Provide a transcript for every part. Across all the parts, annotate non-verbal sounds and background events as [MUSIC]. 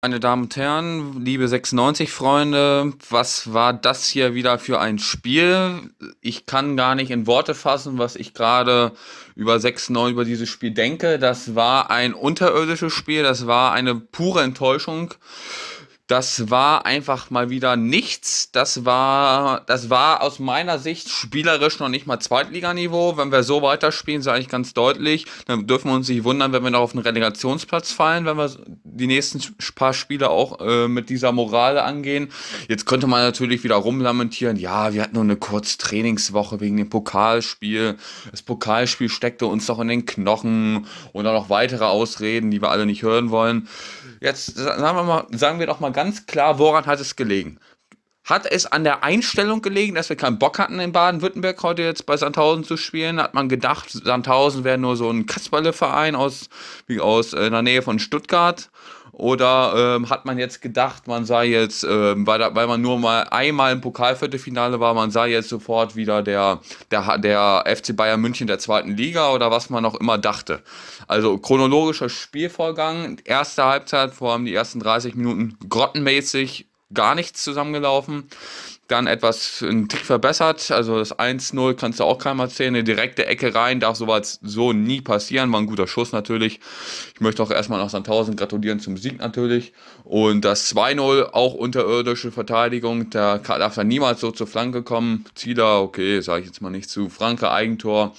Meine Damen und Herren, liebe 96-Freunde, was war das hier wieder für ein Spiel? Ich kann gar nicht in Worte fassen, was ich gerade über 6-9 über dieses Spiel denke. Das war ein unterirdisches Spiel, das war eine pure Enttäuschung. Das war einfach mal wieder nichts. Das war, das war aus meiner Sicht spielerisch noch nicht mal Zweitliganiveau. Wenn wir so weiterspielen, sage ich ganz deutlich, dann dürfen wir uns nicht wundern, wenn wir noch auf den Relegationsplatz fallen, wenn wir die nächsten paar Spiele auch äh, mit dieser Morale angehen. Jetzt könnte man natürlich wieder rumlamentieren, ja, wir hatten nur eine Kurztrainingswoche wegen dem Pokalspiel. Das Pokalspiel steckte uns doch in den Knochen und auch noch weitere Ausreden, die wir alle nicht hören wollen. Jetzt sagen wir mal, sagen wir doch mal ganz klar, woran hat es gelegen? Hat es an der Einstellung gelegen, dass wir keinen Bock hatten, in Baden-Württemberg heute jetzt bei Sandhausen zu spielen? Hat man gedacht, Sandhausen wäre nur so ein Kasperle-Verein aus, wie aus äh, der Nähe von Stuttgart oder ähm, hat man jetzt gedacht, man sei jetzt, ähm, weil, weil man nur mal einmal im Pokalviertelfinale war, man sei jetzt sofort wieder der, der, der FC Bayern München der zweiten Liga oder was man auch immer dachte. Also chronologischer Spielvorgang, erste Halbzeit, vor allem die ersten 30 Minuten grottenmäßig, gar nichts zusammengelaufen dann etwas einen Tick verbessert. Also das 1-0 kannst du auch keinem erzählen. Eine direkte Ecke rein, darf sowas so nie passieren. War ein guter Schuss natürlich. Ich möchte auch erstmal nach Sandhausen gratulieren zum Sieg natürlich. Und das 2-0, auch unterirdische Verteidigung. Da darf er niemals so zur Flanke kommen. Zieler, okay, sage ich jetzt mal nicht zu. Franke Eigentor.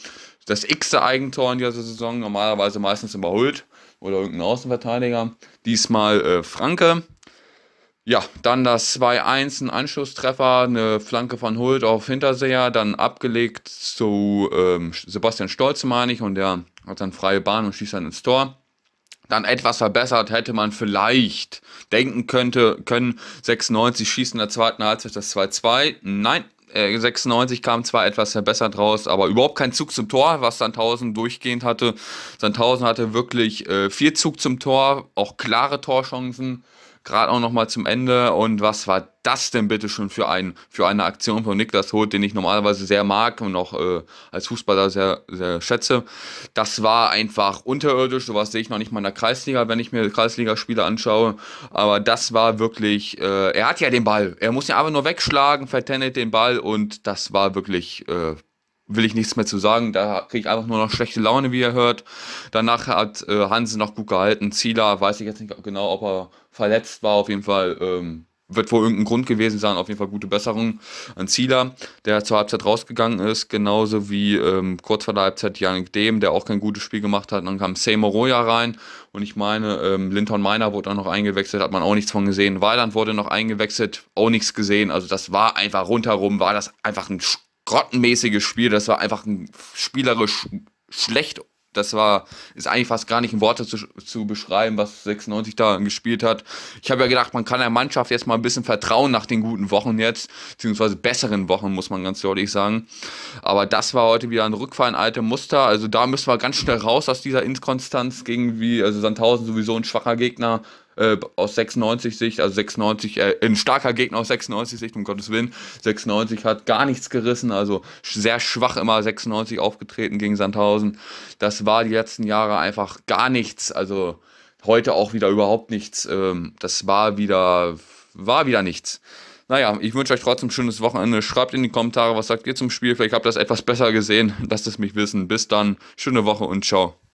Das x-te Eigentor in dieser Saison, normalerweise meistens immer Hult Oder irgendein Außenverteidiger. Diesmal äh, Franke ja, dann das 2-1, ein Anschlusstreffer, eine Flanke von Hult auf Hinterseher, dann abgelegt zu ähm, Sebastian Stolz, meine ich, und der hat dann freie Bahn und schießt dann ins Tor. Dann etwas verbessert hätte man vielleicht denken könnte, können 96 schießen in der zweiten Halbzeit das 2-2. Nein, 96 äh, kam zwar etwas verbessert raus, aber überhaupt kein Zug zum Tor, was Sandhausen durchgehend hatte. Sandhausen hatte wirklich äh, viel Zug zum Tor, auch klare Torchancen gerade auch mal zum Ende. Und was war das denn bitte schon für, ein, für eine Aktion von Niklas Hoth, den ich normalerweise sehr mag und auch äh, als Fußballer sehr, sehr schätze. Das war einfach unterirdisch. Sowas sehe ich noch nicht mal in der Kreisliga, wenn ich mir Kreisligaspiele anschaue. Aber das war wirklich, äh, er hat ja den Ball. Er muss ja aber nur wegschlagen, vertändelt den Ball und das war wirklich äh, will ich nichts mehr zu sagen. Da kriege ich einfach nur noch schlechte Laune, wie ihr hört. Danach hat äh, Hansen noch gut gehalten. Zieler, weiß ich jetzt nicht genau, ob er verletzt war. Auf jeden Fall ähm, wird wohl irgendein Grund gewesen sein. Auf jeden Fall gute Besserung an Zieler, der zur Halbzeit rausgegangen ist. Genauso wie ähm, kurz vor der Halbzeit Janik Dehm, der auch kein gutes Spiel gemacht hat. Dann kam Seymour Roya rein. Und ich meine, ähm, Linton Meiner wurde auch noch eingewechselt, hat man auch nichts von gesehen. Weiland wurde noch eingewechselt, auch nichts gesehen. Also das war einfach rundherum, war das einfach ein grottenmäßiges Spiel. Das war einfach ein spielerisch schlecht. Das war, ist eigentlich fast gar nicht in Worte zu, zu beschreiben, was 96 da gespielt hat. Ich habe ja gedacht, man kann der Mannschaft jetzt mal ein bisschen vertrauen nach den guten Wochen jetzt, beziehungsweise besseren Wochen, muss man ganz deutlich sagen. Aber das war heute wieder ein Rückfall in alte Muster. Also da müssen wir ganz schnell raus aus dieser Inkonstanz gegen wie, also Sandhausen sowieso ein schwacher Gegner äh, aus 96 Sicht, also 96, äh, ein starker Gegner aus 96 Sicht, um Gottes Willen. 96 hat gar nichts gerissen, also sehr schwach immer 96 aufgetreten gegen Sandhausen. Das war die letzten Jahre einfach gar nichts, also heute auch wieder überhaupt nichts. Ähm, das war wieder, war wieder nichts. Naja, ich wünsche euch trotzdem ein schönes Wochenende. Schreibt in die Kommentare, was sagt ihr zum Spiel. Vielleicht habt ihr das etwas besser gesehen. [LAUGHS] Lasst es mich wissen. Bis dann. Schöne Woche und ciao.